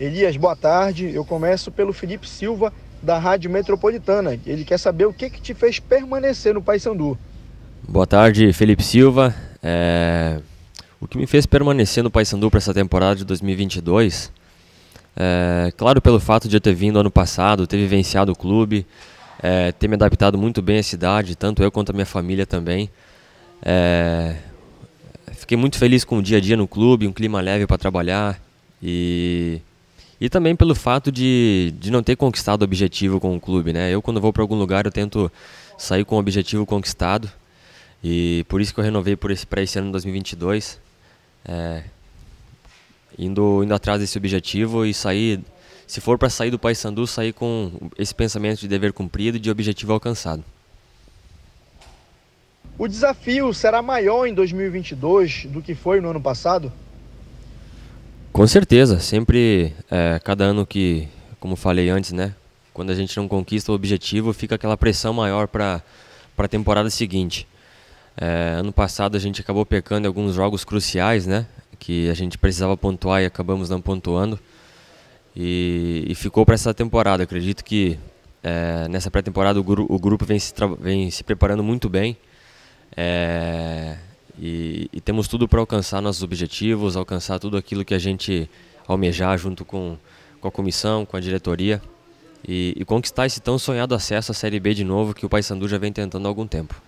Elias, boa tarde. Eu começo pelo Felipe Silva, da Rádio Metropolitana. Ele quer saber o que, que te fez permanecer no Paysandu. Boa tarde, Felipe Silva. É... O que me fez permanecer no Paysandu para essa temporada de 2022, é... claro, pelo fato de eu ter vindo ano passado, ter vivenciado o clube, é... ter me adaptado muito bem à cidade, tanto eu quanto a minha família também. É, fiquei muito feliz com o dia a dia no clube, um clima leve para trabalhar e e também pelo fato de, de não ter conquistado o objetivo com o clube, né? Eu quando vou para algum lugar eu tento sair com o objetivo conquistado e por isso que eu renovei por esse para esse ano 2022, é, indo indo atrás desse objetivo e sair, se for para sair do Paysandu, sair com esse pensamento de dever cumprido e de objetivo alcançado. O desafio será maior em 2022 do que foi no ano passado? Com certeza, sempre, é, cada ano que, como falei antes, né, quando a gente não conquista o objetivo, fica aquela pressão maior para a temporada seguinte. É, ano passado a gente acabou pecando em alguns jogos cruciais, né, que a gente precisava pontuar e acabamos não pontuando. E, e ficou para essa temporada. Acredito que é, nessa pré-temporada o, gru o, grupo vem se, vem se preparando muito bem. É, e, temos tudo para alcançar nossos objetivos, alcançar tudo aquilo que a gente almejar junto com, com a comissão, com a diretoria e, e conquistar esse tão sonhado acesso à Série B de novo que o Paysandu já vem tentando há algum tempo.